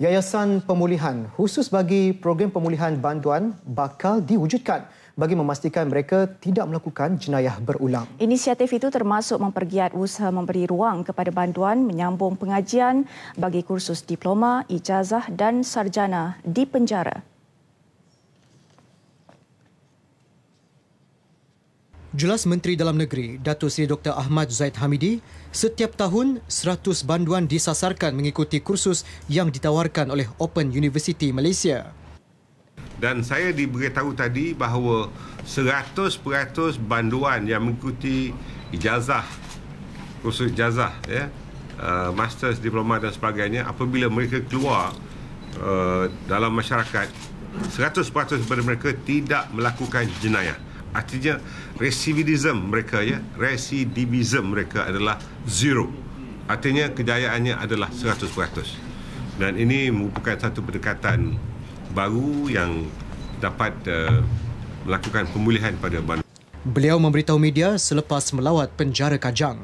Yayasan Pemulihan khusus bagi program pemulihan bantuan bakal diwujudkan bagi memastikan mereka tidak melakukan jenayah berulang. Inisiatif itu termasuk mempergiat usaha memberi ruang kepada bantuan menyambung pengajian bagi kursus diploma, ijazah dan sarjana di penjara. Jelas Menteri Dalam Negeri, Datuk Seri Dr. Ahmad Zaid Hamidi, setiap tahun 100 banduan disasarkan mengikuti kursus yang ditawarkan oleh Open University Malaysia. Dan saya diberitahu tadi bahawa 100% banduan yang mengikuti ijazah, kursus ijazah, ya, uh, master's diploma dan sebagainya, apabila mereka keluar uh, dalam masyarakat, 100% daripada mereka tidak melakukan jenayah artinya residivism mereka ya residivism mereka adalah zero artinya kejayaannya adalah 100% dan ini merupakan satu pendekatan baru yang dapat uh, melakukan pemulihan pada bandar. Beliau memberitahu media selepas melawat penjara Kajang.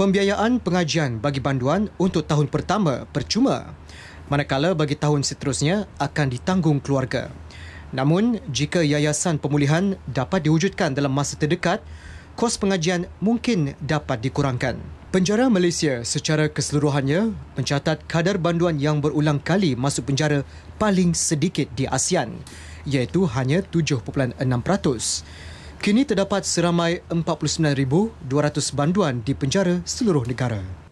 Pembiayaan pengajian bagi banduan untuk tahun pertama percuma. Manakala bagi tahun seterusnya akan ditanggung keluarga. Namun, jika yayasan pemulihan dapat diwujudkan dalam masa terdekat, kos pengajian mungkin dapat dikurangkan. Penjara Malaysia secara keseluruhannya mencatat kadar banduan yang berulang kali masuk penjara paling sedikit di ASEAN iaitu hanya 7.6%. Kini terdapat seramai 49,200 banduan di penjara seluruh negara.